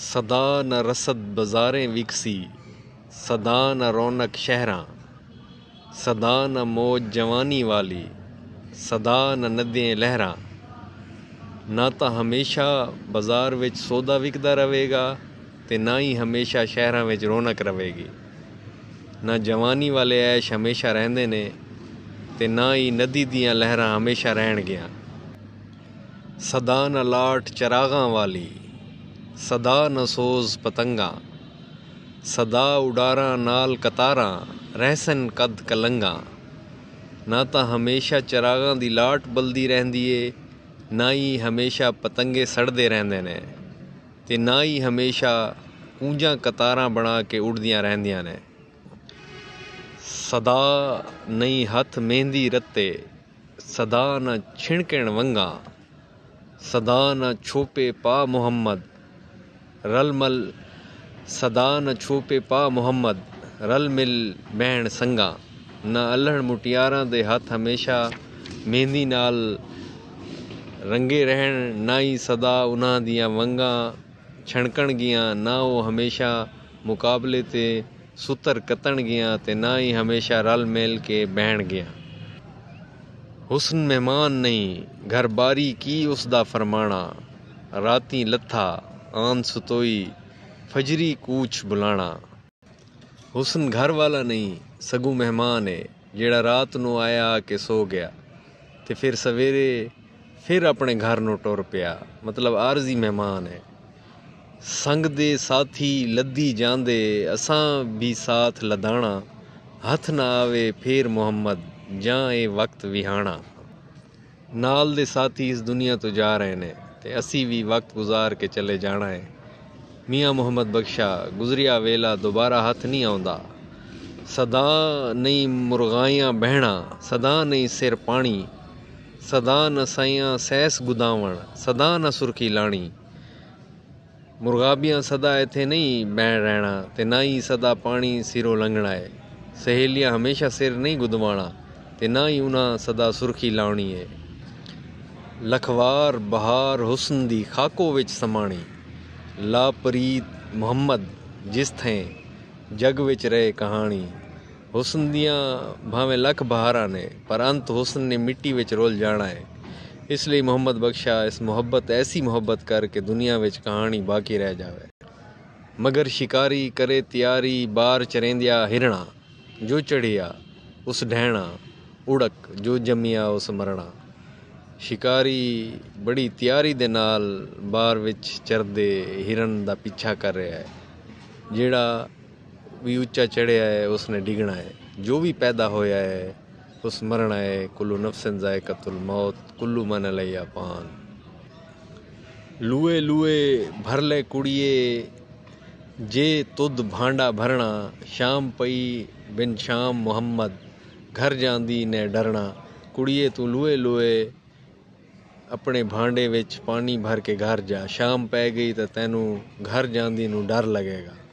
ਸਦਾ ਨ ਰਸਦ ਬਾਜ਼ਾਰੇ ਵਿਕਸੀ ਸਦਾ ਨ ਰੌਣਕ ਸ਼ਹਿਰਾਂ ਸਦਾ ਨ ਮੋਜ ਜਵਾਨੀ ਵਾਲੀ ਸਦਾ ਨ ਨਦੀਆਂ ਲਹਿਰਾਂ ਨਾ ਤਾਂ ਹਮੇਸ਼ਾ ਬਾਜ਼ਾਰ ਵਿੱਚ ਸੌਦਾ ਵਿਕਦਾ ਰਹੇਗਾ ਤੇ ਨਾ ਹੀ ਹਮੇਸ਼ਾ ਸ਼ਹਿਰਾਂ ਵਿੱਚ ਰੌਣਕ ਰਹੇਗੀ ਨਾ ਜਵਾਨੀ ਵਾਲੇ ਐਸ਼ ਹਮੇਸ਼ਾ ਰਹਿੰਦੇ ਨੇ ਤੇ ਨਾ ਹੀ ਨਦੀ ਦੀਆਂ ਲਹਿਰਾਂ ਹਮੇਸ਼ਾ ਰਹਿਣਗੀਆਂ ਸਦਾ ਨ ਲਾਟ ਚਰਾਗਾਂ ਵਾਲੀ ਸਦਾ ਨਸੋਜ਼ ਪਤੰਗਾ ਸਦਾ ਉਡਾਰਾਂ ਨਾਲ ਕਤਾਰਾਂ ਰਹਿਸਨ ਕਦ ਕਲੰਗਾ ਨਾ ਤਾਂ ਹਮੇਸ਼ਾ ਚਰਾਗਾਂ ਦੀ ਲਾਟ ਬਲਦੀ ਰਹਿੰਦੀ ਏ ਨਾ ਹੀ ਹਮੇਸ਼ਾ ਪਤੰਗੇ ਸੜਦੇ ਰਹਿੰਦੇ ਨੇ ਤੇ ਨਾ ਹੀ ਹਮੇਸ਼ਾ ਕੂੰਜਾਂ ਕਤਾਰਾਂ ਬਣਾ ਕੇ ਉੱਡਦੀਆਂ ਰਹਿੰਦੀਆਂ ਨੇ ਸਦਾ ਨਹੀਂ ਹੱਥ ਮਹਿੰਦੀ ਰੱਤੇ ਸਦਾ ਨਾ ਛਿਣਕਣ ਵੰਗਾ ਸਦਾ ਨਾ ਛੋਪੇ ਪਾ ਮੁਹੰਮਦ रल मल सदा न छूपे पा मोहम्मद रल मिल मैण संगा न ਅਲਹਣ ਮੁਟਿਆਰਾਂ ਦੇ ਹੱਥ ਹਮੇਸ਼ਾ ਮਹਿੰਦੀ ਨਾਲ ਰੰਗੇ ਰਹਿਣ ਨਾ ਹੀ ਸਦਾ ਉਹਨਾਂ ਦੀਆਂ ਵੰਗਾਂ ਛਣਕਣ ਗਿਆ ਨਾ ਉਹ ਹਮੇਸ਼ਾ ਮੁਕਾਬਲੇ ਤੇ ਸੁਤਰ ਕਤਣ ਗਿਆ ਤੇ ਨਾ ਹੀ ਹਮੇਸ਼ਾ ਰਲ ਮਿਲ ਕੇ ਬਹਿਣ ਗਿਆ ਹੁਸਨ ਮਹਿਮਾਨ ਨਹੀਂ ਘਰਬਾਰੀ ਕੀ ਉਸ ਦਾ ਫਰਮਾਣਾ ਰਾਤੀ ਲੱਥਾ ਆਨ ਸਤੋਈ ਫਜਰੀ ਕੂਚ ਬੁਲਾਣਾ ਹੁਸਨ ਘਰ ਵਾਲਾ ਨਹੀਂ ਸਗੂ ਮਹਿਮਾਨ ਹੈ ਜਿਹੜਾ ਰਾਤ ਨੂੰ ਆਇਆ ਕਿ ਸੋ ਗਿਆ ਤੇ ਫਿਰ ਸਵੇਰੇ ਫਿਰ ਆਪਣੇ ਘਰ ਨੂੰ ਟੁਰ ਪਿਆ ਮਤਲਬ ਆਰਜ਼ੀ ਮਹਿਮਾਨ ਹੈ ਸੰਗ ਦੇ ਸਾਥੀ ਲੱਦੀ ਜਾਂਦੇ ਅਸਾਂ ਵੀ ਸਾਥ ਲਦਾਣਾ ਹੱਥ ਨਾ ਆਵੇ ਫੇਰ ਮੁਹੰਮਦ ਜਾਂ ਇਹ ਵਕਤ ਵਿਹਾਣਾ ਨਾਲ ਦੇ ਸਾਥੀ ਇਸ ਦੁਨੀਆ ਤੋਂ ਜਾ ਰਹੇ ਨੇ ਤੇ ਅਸੀਂ ਵੀ ਵਕਤ ਗੁਜ਼ਾਰ ਕੇ ਚਲੇ ਜਾਣਾ ਹੈ ਮੀਆਂ ਮੁਹੰਮਦ ਬਖਸ਼ਾ ਗੁਜ਼ਰਿਆ ਵੇਲਾ ਦੁਬਾਰਾ ਹੱਥ ਨਹੀਂ ਆਉਂਦਾ ਸਦਾ ਨਹੀਂ ਮੁਰਗਾਈਆਂ ਬਹਿਣਾ ਸਦਾ ਨਹੀਂ ਸਿਰ ਪਾਣੀ ਸਦਾ ਨਸਾਈਆਂ ਸੈਸ ਗੁਦਾਵਣ ਸਦਾ ਨਾ ਸੁਰਖੀ ਲਾਣੀ ਮੁਰਗਾਬੀਆਂ ਸਦਾ ਇੱਥੇ ਨਹੀਂ ਬਹਿ ਰਹਿਣਾ ਤੇ ਨਾ ਹੀ ਸਦਾ ਪਾਣੀ ਸਿਰੋਂ ਲੰਘਣਾ ਹੈ ਸਹੇਲੀਆਂ ਹਮੇਸ਼ਾ ਸਿਰ ਨਹੀਂ ਗੁਦਵਾਣਾ ਤੇ ਨਾ ਹੀ ਉਹਨਾਂ ਸਦਾ ਸੁਰਖੀ ਲਾਉਣੀ ਹੈ ਲਖਵਾਰ ਬਹਾਰ ਹੁਸਨ ਦੀ ਖਾਕੋ ਵਿੱਚ ਸਮਾਣੀ ਲਾਪਰੀਤ ਮੁਹੰਮਦ ਜਿਸ ਥੇ ਜਗ ਵਿੱਚ ਰਹੇ ਕਹਾਣੀ ਹੁਸਨ ਦੀਆਂ ਭਾਵੇਂ ਲੱਖ ਬਹਾਰਾਂ ਨੇ ਪਰ ਅੰਤ ਹੁਸਨ ਨੇ ਮਿੱਟੀ ਵਿੱਚ ਰੋਲ ਜਾਣਾ ਹੈ ਇਸ ਲਈ ਮੁਹੰਮਦ ਬਖਸ਼ਾ ਇਸ ਮੁਹੱਬਤ ਐਸੀ ਮੁਹੱਬਤ ਕਰਕੇ ਦੁਨੀਆ ਵਿੱਚ ਕਹਾਣੀ ਬਾਕੀ ਰਹਿ ਜਾਵੇ ਮਗਰ ਸ਼ਿਕਾਰੀ ਕਰੇ ਤਿਆਰੀ ਬਾਰ ਚਰੇਂਦਿਆ ਹਿਰਣਾ ਜੋ ਚੜਿਆ ਉਸ ਢਹਿਣਾ ਉੜਕ ਜੋ ਜੰਮਿਆ ਉਸ ਮਰਣਾ ਸ਼ਿਕਾਰੀ ਬੜੀ ਤਿਆਰੀ ਦੇ ਨਾਲ ਬਾਹਰ ਵਿੱਚ ਚਰਦੇ ਹਿਰਨ ਦਾ ਪਿੱਛਾ ਕਰ ਰਿਹਾ ਹੈ ਜਿਹੜਾ ਵੀ ਉੱਚਾ ਚੜਿਆ ਹੈ ਉਸਨੇ ਡਿਗਣਾ ਹੈ ਜੋ ਵੀ ਪੈਦਾ ਹੋਇਆ ਹੈ ਉਸ ਮਰਣਾ ਹੈ ਕੁੱਲੂ ਨਫਸਨ ਜ਼ਾਇਕਤੁਲ ਮੌਤ ਕੁੱਲੂ ਮਨ ਲਈਆ ਪਾਨ ਲੂਏ ਲੂਏ ਭਰ ਲੈ ਕੁੜੀਏ ਜੇ ਤੁਧ ਭਾਂਡਾ ਭਰਣਾ ਸ਼ਾਮ ਪਈ ਬਿਨ ਸ਼ਾਮ ਮੁਹੰਮਦ ਘਰ ਜਾਂਦੀ ਨੇ ਡਰਣਾ ਕੁੜੀਏ ਤੂੰ ਲੂਏ ਲੂਏ ਆਪਣੇ ਭਾਂਡੇ ਵਿੱਚ ਪਾਣੀ ਭਰ ਕੇ ਘਰ ਜਾ ਸ਼ਾਮ ਪੈ ਗਈ ਤਾਂ ਤੈਨੂੰ ਘਰ ਜਾਂਦੀ ਨੂੰ ਡਰ ਲੱਗੇਗਾ